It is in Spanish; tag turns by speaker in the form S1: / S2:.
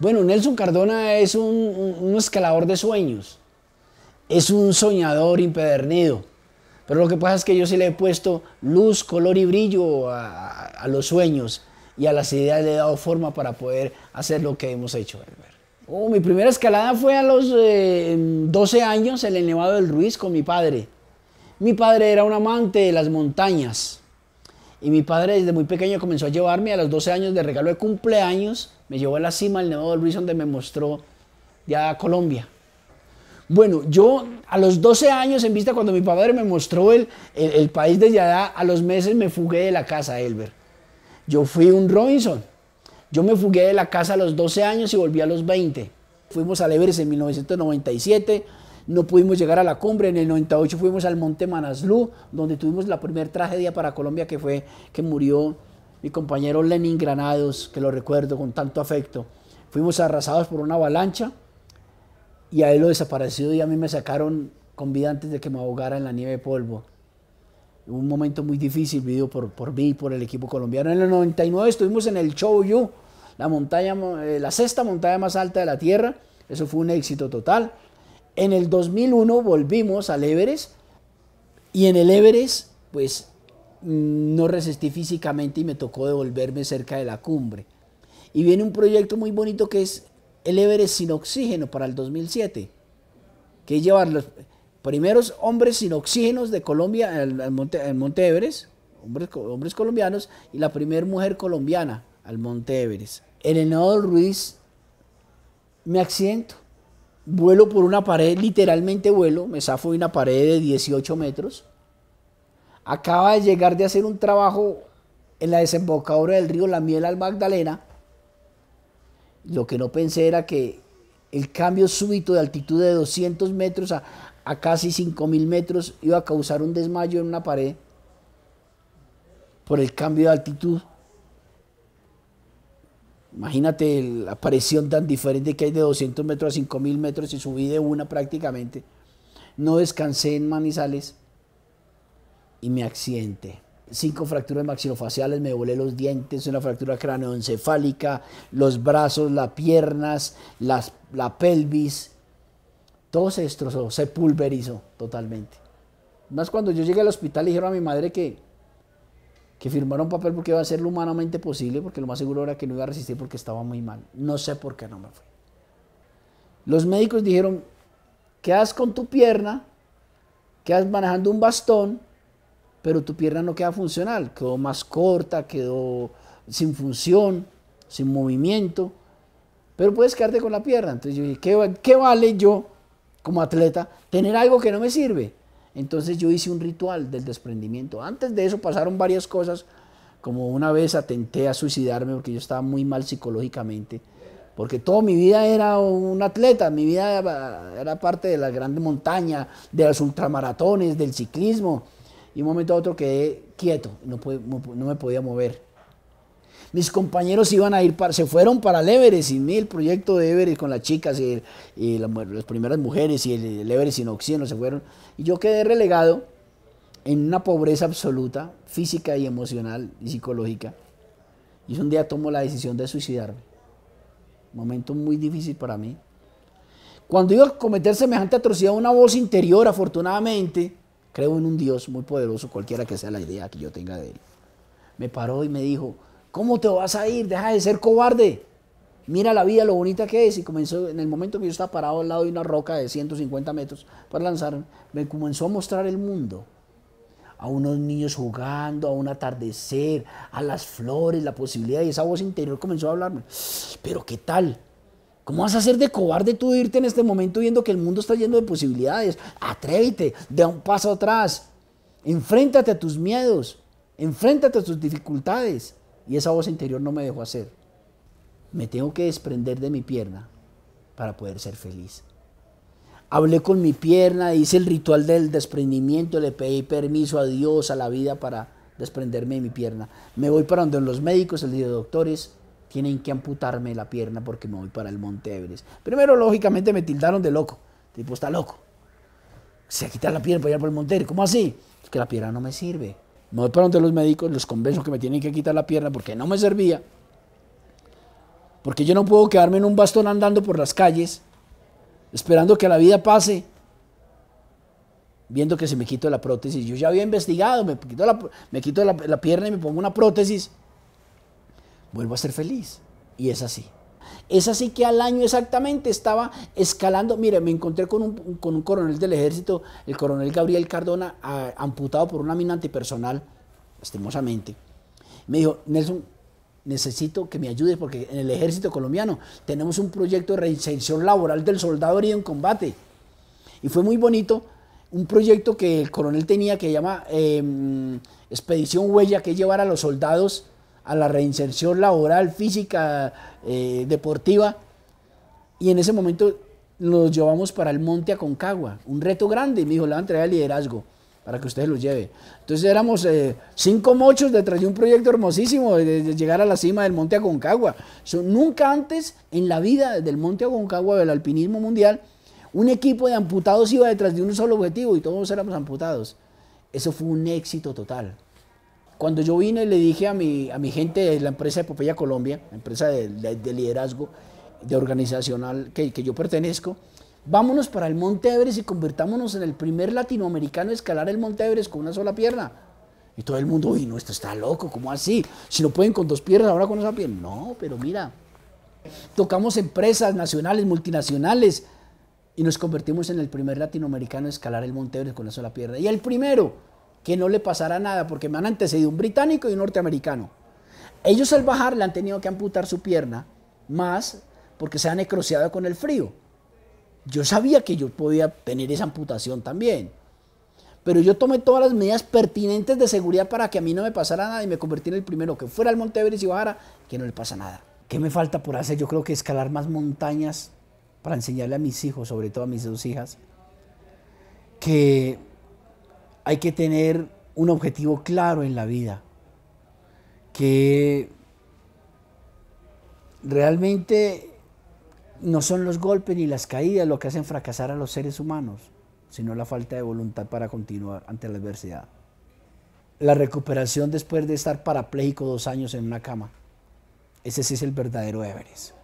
S1: Bueno, Nelson Cardona es un, escalador de sueños, es un soñador impedernido, pero lo que pasa es que yo sí le he puesto luz, color y brillo a, los sueños y a las ideas le he dado forma para poder hacer lo que hemos hecho. Oh, mi primera escalada fue a los 12 eh, años en el Nevado del Ruiz con mi padre. Mi padre era un amante de las montañas y mi padre desde muy pequeño comenzó a llevarme a los 12 años de regalo de cumpleaños, me llevó a la cima del Nevado del Ruiz donde me mostró ya Colombia. Bueno, yo a los 12 años en vista cuando mi padre me mostró el, el, país desde allá, a los meses me fugué de la casa, Elber. Yo fui un Robinson. Yo me fugué de la casa a los 12 años y volví a los 20. Fuimos a Everest en 1997 no pudimos llegar a la cumbre. En el 98 fuimos al Monte Manaslu, donde tuvimos la primera tragedia para Colombia, que fue que murió mi compañero Lenin Granados, que lo recuerdo con tanto afecto. Fuimos arrasados por una avalancha y a él lo desapareció y a mí me sacaron con vida de que me ahogara en la nieve de polvo. Un momento muy difícil vivido por, mí y por el equipo colombiano. En el 99 estuvimos en el Choyu, la, montaña, eh, la sexta montaña más alta de la Tierra. Eso fue un éxito total. En el 2001 volvimos al Everest y en el Everest pues mm, no resistí físicamente y me tocó devolverme cerca de la cumbre. Y viene un proyecto muy bonito que es el Everest sin oxígeno para el 2007, que es llevar los primeros hombres sin oxígenos de Colombia al, monte, al Everest, hombres, colombianos, y la primera mujer colombiana al monte Everest. En el nodo Ruiz me accidento vuelo por una pared, literalmente vuelo, me zafo de una pared de 18 metros. Acaba de llegar de hacer un trabajo en la desembocadura del río La Miel al Magdalena. Lo que no pensé era que el cambio súbito de altitud de 200 metros a, a casi 5.000 metros iba a causar un desmayo en una pared por el cambio de altitud. Imagínate la presión tan diferente que hay de 200 metros a 5000 metros y subí de una prácticamente. No descansé en Manizales y me accidenté. Cinco fracturas maxilofaciales, me volé los dientes, una fractura cráneoencefálica, los brazos, las piernas, la pelvis. Todo se destrozó, se pulverizó totalmente. Más cuando yo llegué al hospital, dijeron a mi madre que que firmaron un papel porque iba a ser lo humanamente posible, porque lo más seguro era que no iba a resistir porque estaba muy mal. No sé por qué no me fui. Los médicos dijeron, quedas con tu pierna, quedas manejando un bastón, pero tu pierna no queda funcional, quedó más corta, quedó sin función, sin movimiento, pero puedes quedarte con la pierna. Entonces yo dije, qué vale yo como atleta tener algo que no me sirve? Entonces yo hice un ritual del desprendimiento. Antes de eso pasaron varias cosas, como una vez atenté a suicidarme porque yo estaba muy mal psicológicamente, porque toda mi vida era un atleta, mi vida era, parte de la gran montaña, de los ultramaratones, del ciclismo, y un momento a otro quedé quieto, no, no me podía mover. Mis compañeros iban a ir para, se fueron para el Everest y mil el proyecto de Everest con las chicas y, las primeras mujeres y el, Everest sin oxígeno se fueron. Y yo quedé relegado en una pobreza absoluta, física y emocional y psicológica. Y un día tomo la decisión de suicidarme. Momento muy difícil para mí. Cuando iba a cometer semejante atrocidad, una voz interior, afortunadamente, creo en un Dios muy poderoso, cualquiera que sea la idea que yo tenga de él, me paró y me dijo, ¿Cómo te vas a ir? Deja de ser cobarde. Mira la vida, lo bonita que es. Y comenzó, en el momento que yo estaba parado al lado de una roca de 150 metros para lanzarme, me comenzó a mostrar el mundo a unos niños jugando, a un atardecer, a las flores, la posibilidad. Y esa voz interior comenzó a hablarme. Pero ¿qué tal? ¿Cómo vas a ser de cobarde tú irte en este momento viendo que el mundo está lleno de posibilidades? Atrévete, da un paso atrás. Enfréntate a tus miedos, enfréntate a tus dificultades. Y esa voz interior no me dejó hacer. Me tengo que desprender de mi pierna para poder ser feliz. Hablé con mi pierna, hice el ritual del desprendimiento, le pedí permiso a Dios, a la vida para desprenderme de mi pierna. Me voy para donde los médicos, el día de doctores, tienen que amputarme la pierna porque me voy para el Monte Everest. Primero, lógicamente, me tildaron de loco. tipo, está loco. Se quita la pierna para ir por el Monte Everest. ¿Cómo así? Es que la pierna no me sirve. Me voy para donde los médicos, los convenzo que me tienen que quitar la pierna porque no me servía. Porque yo no puedo quedarme en un bastón andando por las calles, esperando que la vida pase, viendo que se me quito la prótesis. Yo ya había investigado, me quito la, me quito la pierna y me pongo una prótesis. Vuelvo a ser feliz. Y es así. Es así que al año exactamente estaba escalando. Mire, me encontré con un, coronel del ejército, el coronel Gabriel Cardona, amputado por una mina antipersonal, lastimosamente. Me dijo, Nelson, necesito que me ayudes porque en el ejército colombiano tenemos un proyecto de reinserción laboral del soldado herido en combate. Y fue muy bonito un proyecto que el coronel tenía que llama em, Expedición Huella, que llevar a los soldados a la reinserción laboral, física, eh, deportiva. Y en ese momento nos llevamos para el monte Aconcagua, un reto grande. Y me dijo, le van a liderazgo para que ustedes lo lleve. Entonces éramos eh, cinco mochos detrás de un proyecto hermosísimo de, llegar a la cima del monte Aconcagua. nunca antes en la vida del monte Aconcagua, del alpinismo mundial, un equipo de amputados iba detrás de un solo objetivo y todos éramos amputados. Eso fue un éxito total. Cuando yo vine le dije a mi, a mi gente de la empresa de Colombia, empresa de, liderazgo, de organizacional que, que yo pertenezco, vámonos para el Monte Everest y convertámonos en el primer latinoamericano a escalar el Monte Everest con una sola pierna. Y todo el mundo, uy, no, esto está loco, ¿cómo así? Si no pueden con dos piernas, ahora con esa pierna. No, pero mira, tocamos empresas nacionales, multinacionales, y nos convertimos en el primer latinoamericano a escalar el Monte Everest con una sola pierna. Y el primero que no le pasara nada, porque me han antecedido un británico y un norteamericano. Ellos al bajar le han tenido que amputar su pierna, más porque se han necrociado con el frío. Yo sabía que yo podía tener esa amputación también. Pero yo tomé todas las medidas pertinentes de seguridad para que a mí no me pasara nada y me convertí en el primero que fuera al Monte Everest y bajara, que no le pasa nada. ¿Qué me falta por hacer? Yo creo que escalar más montañas para enseñarle a mis hijos, sobre todo a mis dos hijas, que hay que tener un objetivo claro en la vida, que realmente no son los golpes ni las caídas lo que hacen fracasar a los seres humanos, sino la falta de voluntad para continuar ante la adversidad. La recuperación después de estar parapléjico dos años en una cama. Ese sí es el verdadero Everest.